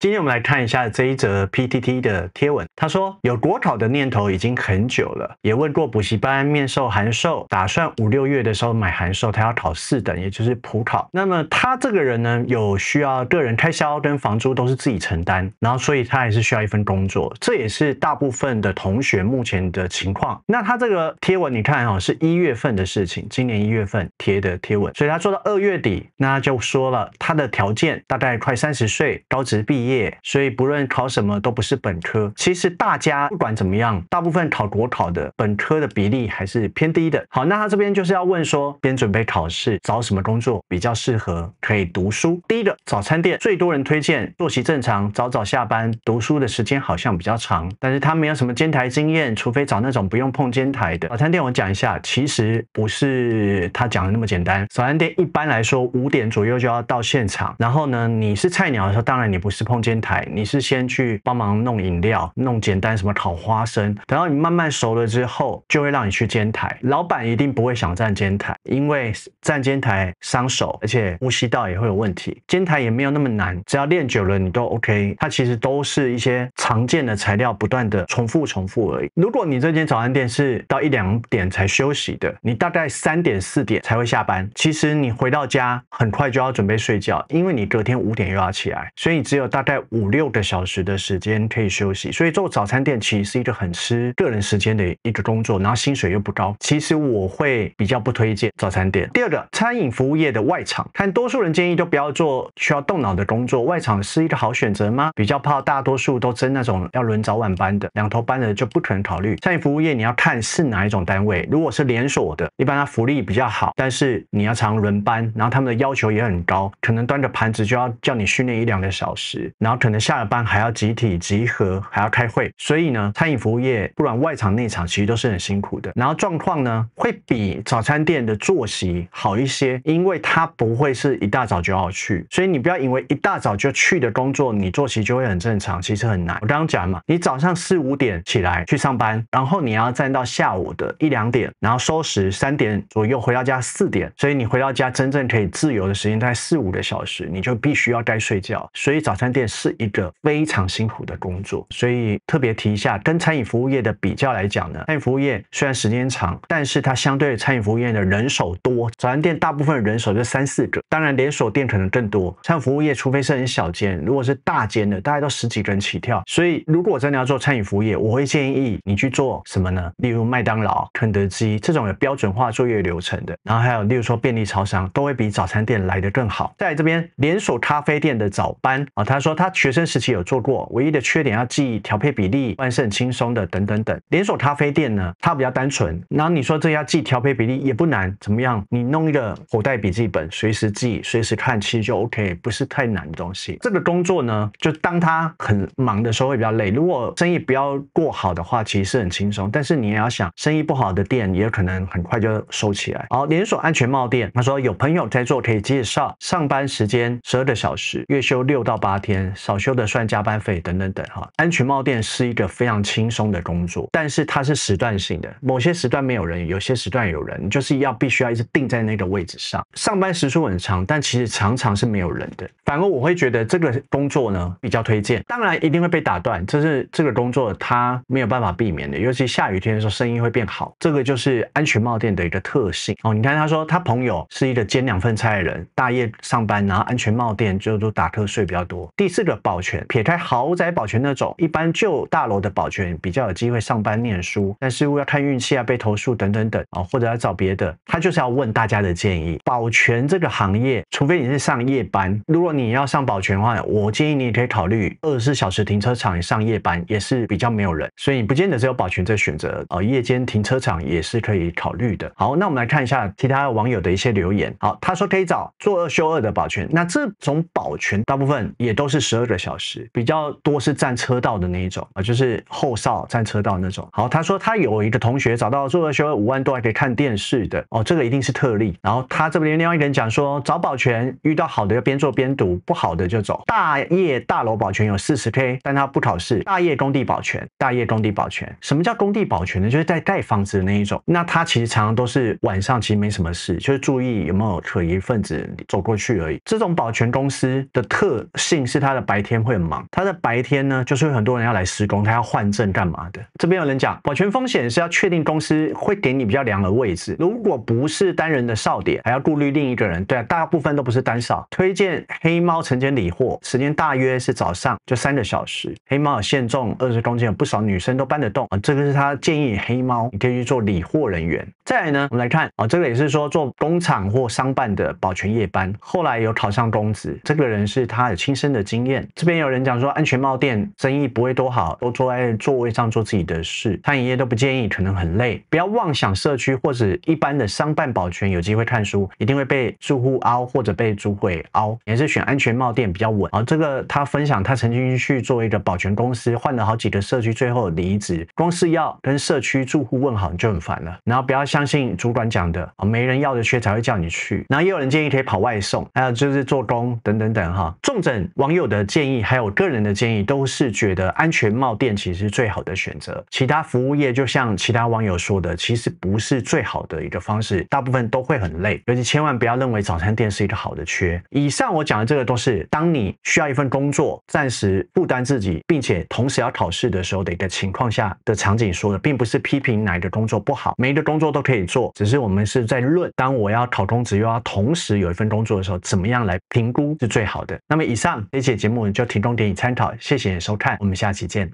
今天我们来看一下这一则 PTT 的贴文。他说有国考的念头已经很久了，也问过补习班面授函授，打算五六月的时候买函授。他要考四等，也就是普考。那么他这个人呢，有需要个人开销跟房租都是自己承担，然后所以他还是需要一份工作。这也是大部分的同学目前的情况。那他这个贴文你看哈，是一月份的事情，今年一月份贴的贴文，所以他做到二月底，那就说了他的条件，大概快三十岁，高职毕业。业，所以不论考什么都不是本科。其实大家不管怎么样，大部分考国考的本科的比例还是偏低的。好，那他这边就是要问说，边准备考试找什么工作比较适合可以读书？第一个，早餐店最多人推荐，作息正常，早早下班，读书的时间好像比较长，但是他没有什么监台经验，除非找那种不用碰监台的早餐店。我讲一下，其实不是他讲的那么简单。早餐店一般来说五点左右就要到现场，然后呢，你是菜鸟的时候，当然你不是碰。煎台，你是先去帮忙弄饮料，弄简单什么烤花生，等到你慢慢熟了之后，就会让你去煎台。老板一定不会想站煎台，因为站煎台伤手，而且呼吸道也会有问题。煎台也没有那么难，只要练久了你都 OK。它其实都是一些常见的材料，不断的重复重复而已。如果你这间早餐店是到一两点才休息的，你大概三点四点才会下班。其实你回到家很快就要准备睡觉，因为你隔天五点又要起来，所以你只有大。在五六个小时的时间可以休息，所以做早餐店其实是一个很吃个人时间的一个工作，然后薪水又不高。其实我会比较不推荐早餐店。第二个，餐饮服务业的外场，看多数人建议都不要做需要动脑的工作，外场是一个好选择吗？比较怕大多数都争那种要轮早晚班的，两头班的就不可能考虑。餐饮服务业你要看是哪一种单位，如果是连锁的，一般它福利比较好，但是你要常轮班，然后他们的要求也很高，可能端个盘子就要叫你训练一两个小时。然后可能下了班还要集体集合，还要开会，所以呢，餐饮服务业，不然外场内场其实都是很辛苦的。然后状况呢，会比早餐店的作息好一些，因为它不会是一大早就要去，所以你不要以为一大早就去的工作，你作息就会很正常，其实很难。我刚刚讲嘛，你早上四五点起来去上班，然后你要站到下午的一两点，然后收拾三点左右回到家四点，所以你回到家真正可以自由的时间在四五个小时，你就必须要该睡觉，所以早餐店。是一个非常辛苦的工作，所以特别提一下，跟餐饮服务业的比较来讲呢，餐饮服务业虽然时间长，但是它相对餐饮服务业的人手多，早餐店大部分人手就三四个，当然连锁店可能更多。餐饮服务业除非是很小间，如果是大间的，大概都十几个人起跳。所以如果真的要做餐饮服务业，我会建议你去做什么呢？例如麦当劳、肯德基这种有标准化作业流程的，然后还有例如说便利超商，都会比早餐店来的更好。在这边连锁咖啡店的早班啊，他说。他学生时期有做过，唯一的缺点要记调配比例，万圣轻松的等等等。连锁咖啡店呢，它比较单纯，那你说这家记调配比例也不难，怎么样？你弄一个口袋笔记本，随时记，随时看，其实就 OK，不是太难的东西。这个工作呢，就当他很忙的时候会比较累，如果生意不要过好的话，其实是很轻松。但是你也要想，生意不好的店也可能很快就收起来。好，连锁安全帽店，他说有朋友在做可以介绍，上班时间十二个小时，月休六到八天。少休的算加班费等等等哈，安全帽店是一个非常轻松的工作，但是它是时段性的，某些时段没有人，有些时段有人，就是要必须要一直定在那个位置上。上班时数很长，但其实常常是没有人的。反而我会觉得这个工作呢比较推荐，当然一定会被打断，这是这个工作它没有办法避免的。尤其下雨天的时候，生意会变好，这个就是安全帽店的一个特性哦。你看他说他朋友是一个兼两份差的人，大夜上班，然后安全帽店就都打瞌睡比较多。第这个保全，撇开豪宅保全那种，一般旧大楼的保全比较有机会上班念书，但是要看运气啊，被投诉等等等啊，或者要找别的，他就是要问大家的建议。保全这个行业，除非你是上夜班，如果你要上保全的话，我建议你也可以考虑二十四小时停车场上夜班，也是比较没有人，所以你不见得只有保全这选择，呃，夜间停车场也是可以考虑的。好，那我们来看一下其他网友的一些留言。好，他说可以找做二休二的保全，那这种保全大部分也都是。十二个小时比较多是占车道的那一种啊，就是后哨占车道那种。好，他说他有一个同学找到做学修五万多还可以看电视的哦，这个一定是特例。然后他这边另外一点讲说，找保全遇到好的要边做边读，不好的就走。大业大楼保全有四十 K，但他不考试。大业工地保全，大业工地保全，什么叫工地保全呢？就是在盖房子的那一种。那他其实常常都是晚上其实没什么事，就是注意有没有可疑分子走过去而已。这种保全公司的特性是他。他的白天会很忙，他的白天呢，就是有很多人要来施工，他要换证干嘛的？这边有人讲保全风险是要确定公司会给你比较凉的位置，如果不是单人的哨点，还要顾虑另一个人。对啊，大部分都不是单哨。推荐黑猫晨间理货，时间大约是早上就三个小时。黑猫有限重二十公斤，有不少女生都搬得动啊。这个是他建议黑猫你可以去做理货人员。再来呢，我们来看啊，这个也是说做工厂或商办的保全夜班。后来有考上公职，这个人是他的亲身的经。经验。这边有人讲说安全帽店生意不会多好，都坐在座位上做自己的事，餐饮业都不建议，可能很累。不要妄想社区或者一般的商办保全有机会看书，一定会被住户凹或者被主会凹，也是选安全帽店比较稳。啊，这个他分享他曾经去做一个保全公司，换了好几个社区，最后离职。公司要跟社区住户问好你就很烦了。然后不要相信主管讲的，没人要的缺才会叫你去。然后也有人建议可以跑外送，还有就是做工等等等哈。重整往右。的建议还有个人的建议，都是觉得安全帽店其实是最好的选择。其他服务业就像其他网友说的，其实不是最好的一个方式，大部分都会很累。尤其千万不要认为早餐店是一个好的缺。以上我讲的这个都是当你需要一份工作暂时负担自己，并且同时要考试的时候的一个情况下的场景说的，并不是批评哪一个工作不好，每一个工作都可以做，只是我们是在论当我要考公职又要同时有一份工作的时候，怎么样来评估是最好的。那么以上这及。节目就提供给你参考，谢谢收看，我们下期见。